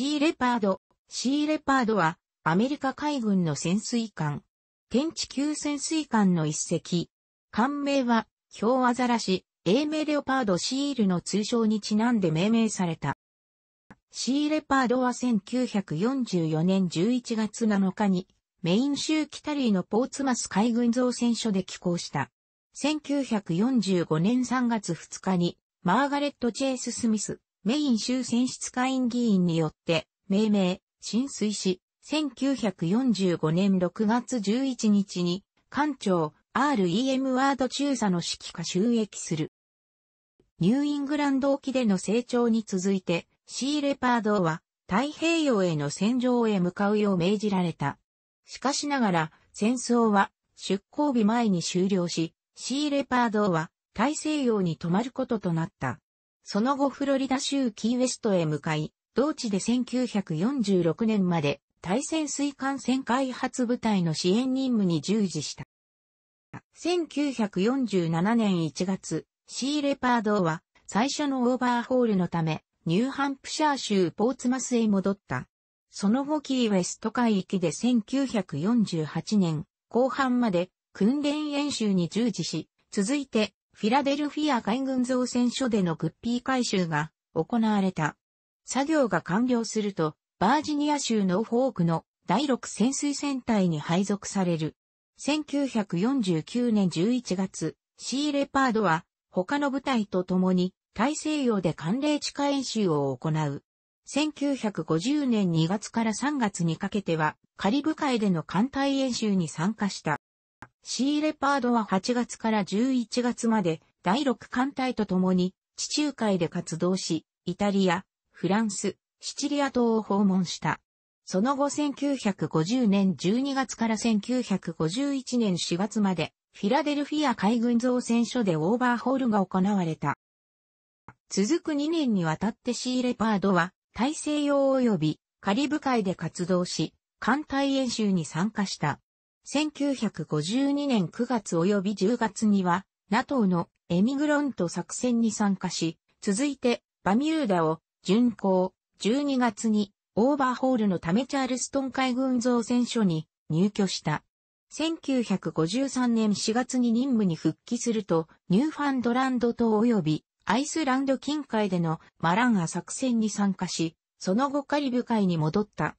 シーレパード。シーレパードは、アメリカ海軍の潜水艦。天地級潜水艦の一隻。艦名は、ヒョウアザラシ、英メレオパードシールの通称にちなんで命名された。シーレパードは1944年11月7日に、メイン州キタリーのポーツマス海軍造船所で寄港した。1945年3月2日に、マーガレット・チェイス・スミス、メイン州選出会員議員によって、命名、浸水し、1945年6月11日に、艦長、REM ワード中佐の指揮下収益する。ニューイングランド沖での成長に続いて、シーレパードは太平洋への戦場へ向かうよう命じられた。しかしながら、戦争は出航日前に終了し、シーレパードは大西洋に泊まることとなった。その後フロリダ州キーウェストへ向かい、同地で1946年まで対潜水艦船開発部隊の支援任務に従事した。1947年1月、シーレパードは最初のオーバーホールのため、ニューハンプシャー州ポーツマスへ戻った。その後キーウェスト海域で1948年後半まで訓練演習に従事し、続いてフィラデルフィア海軍造船所でのグッピー回収が行われた。作業が完了すると、バージニア州ノーフォークの第6潜水船隊に配属される。1949年11月、シーレパードは他の部隊と共に大西洋で寒冷地下演習を行う。1950年2月から3月にかけてはカリブ海での艦隊演習に参加した。シーレパードは8月から11月まで第6艦隊と共に地中海で活動し、イタリア、フランス、シチリア島を訪問した。その後1950年12月から1951年4月までフィラデルフィア海軍造船所でオーバーホールが行われた。続く2年にわたってシーレパードは大西洋及びカリブ海で活動し、艦隊演習に参加した。1952年9月及び10月には、NATO のエミグロント作戦に参加し、続いてバミューダを巡航、12月にオーバーホールのためチャールストン海軍造船所に入居した。1953年4月に任務に復帰すると、ニューファンドランド島及びアイスランド近海でのマランア作戦に参加し、その後カリブ海に戻った。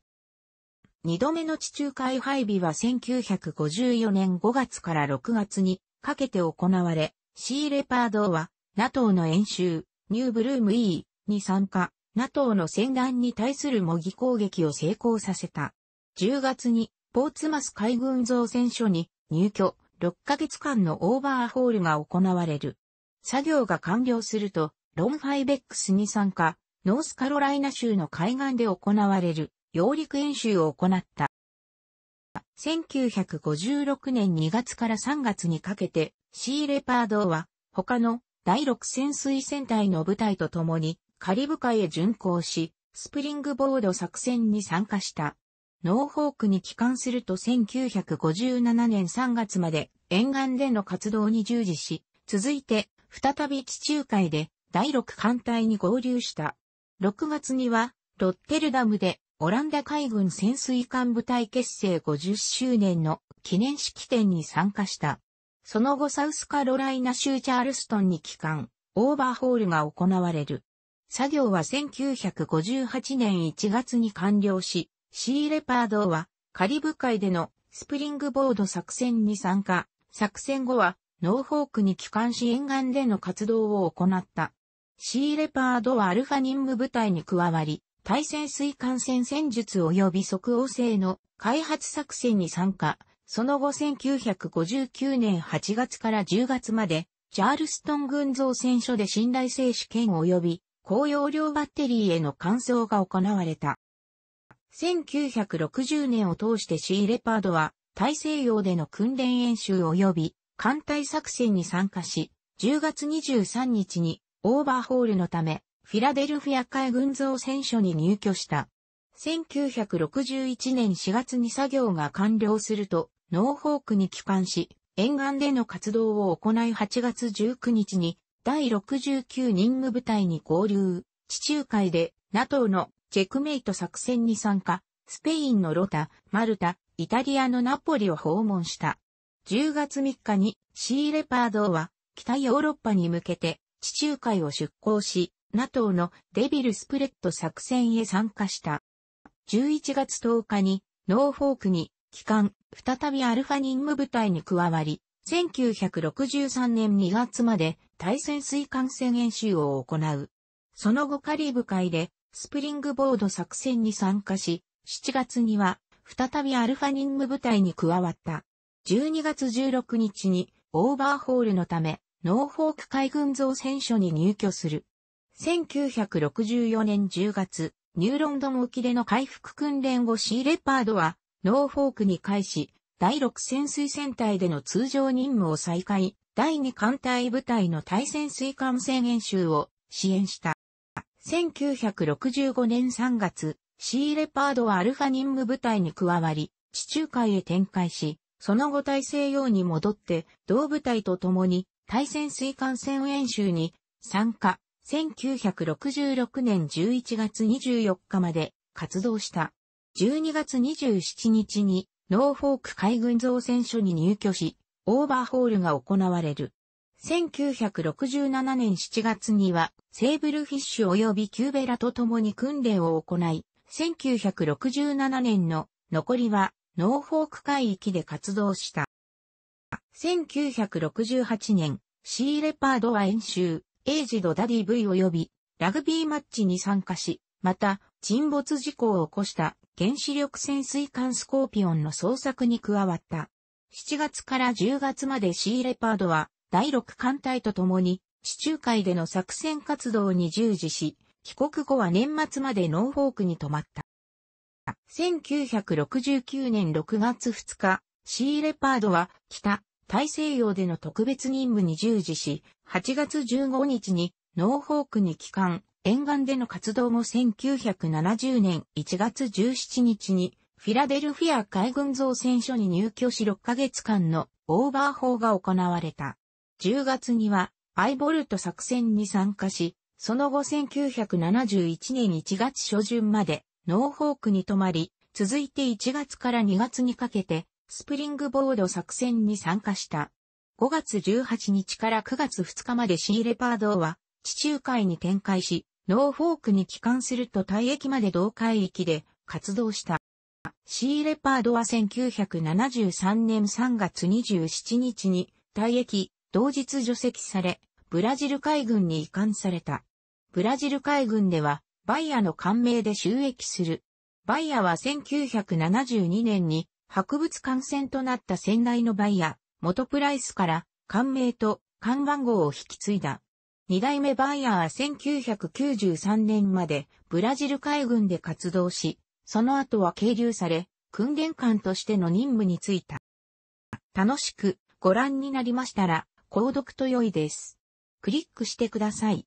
二度目の地中海配備は1954年5月から6月にかけて行われ、シーレパードは NATO の演習、ニューブルーム E に参加、NATO の戦団に対する模擬攻撃を成功させた。10月にポーツマス海軍造船所に入居、6ヶ月間のオーバーホールが行われる。作業が完了すると、ロンファイベックスに参加、ノースカロライナ州の海岸で行われる。揚陸演習を行った。1956年2月から3月にかけて、シーレパードは他の第6潜水戦隊の部隊と共にカリブ海へ巡航し、スプリングボード作戦に参加した。ノーホークに帰還すると1957年3月まで沿岸での活動に従事し、続いて再び地中海で第6艦隊に合流した。6月にはロッテルダムでオランダ海軍潜水艦部隊結成50周年の記念式典に参加した。その後サウスカロライナ州チャールストンに帰還、オーバーホールが行われる。作業は1958年1月に完了し、シーレパードはカリブ海でのスプリングボード作戦に参加。作戦後はノーフォークに帰還し沿岸での活動を行った。シーレパードはアルファ任務部隊に加わり、対潜水艦戦戦術及び即応性の開発作戦に参加、その後1959年8月から10月まで、チャールストン軍造船所で信頼性試験及び高容量バッテリーへの換装が行われた。1960年を通してシーレパードは大西洋での訓練演習及び艦隊作戦に参加し、10月23日にオーバーホールのためフィラデルフィア海軍造船所に入居した。1961年4月に作業が完了すると、ノーホークに帰還し、沿岸での活動を行い8月19日に、第69任務部隊に合流、地中海で NATO のチェックメイト作戦に参加、スペインのロタ、マルタ、イタリアのナポリを訪問した。10月3日にシーレパードは北ヨーロッパに向けて地中海を出港し、NATO のデビルスプレッド作戦へ参加した。11月10日にノーフォークに帰還、再びアルファ任務部隊に加わり、1963年2月まで対潜水艦戦演習を行う。その後カリブ海でスプリングボード作戦に参加し、7月には再びアルファ任務部隊に加わった。12月16日にオーバーホールのため、ノーフォーク海軍造船所に入居する。1964年10月、ニューロンドン沖での回復訓練をシーレパードは、ノーフォークに返し、第6潜水船隊での通常任務を再開、第2艦隊部隊の対潜水艦船演習を支援した。1965年3月、シーレパードはアルファ任務部隊に加わり、地中海へ展開し、その後大西洋に戻って、同部隊と共に対潜水艦船演習に参加。1966年11月24日まで活動した。12月27日にノーフォーク海軍造船所に入居し、オーバーホールが行われる。1967年7月には、セーブルフィッシュ及びキューベラと共に訓練を行い、1967年の残りはノーフォーク海域で活動した。1968年、シーレパードは演習、エイジド・ダディ V 及び、ラグビーマッチに参加し、また、沈没事故を起こした原子力潜水艦スコーピオンの捜索に加わった。7月から10月までシーレパードは、第6艦隊と共に、地中海での作戦活動に従事し、帰国後は年末までノーフォークに泊まった。1969年6月2日、シーレパードは北大西洋での特別任務に従事し、8月15日にノーホークに帰還、沿岸での活動も1970年1月17日にフィラデルフィア海軍造船所に入居し6ヶ月間のオーバー法が行われた。10月にはアイボルト作戦に参加し、その後1971年1月初旬までノーホークに泊まり、続いて1月から2月にかけてスプリングボード作戦に参加した。5月18日から9月2日までシーレパードは地中海に展開し、ノーフォークに帰還すると退役まで同海域で活動した。シーレパードは1973年3月27日に退役、同日除籍され、ブラジル海軍に移管された。ブラジル海軍では、バイアの艦名で収益する。バイヤは1972年に博物館船となった先代のバイヤ、モトプライスから、艦名と看番号を引き継いだ。二代目バイヤーは1993年までブラジル海軍で活動し、その後は経流され、訓練官としての任務に就いた。楽しくご覧になりましたら、購読と良いです。クリックしてください。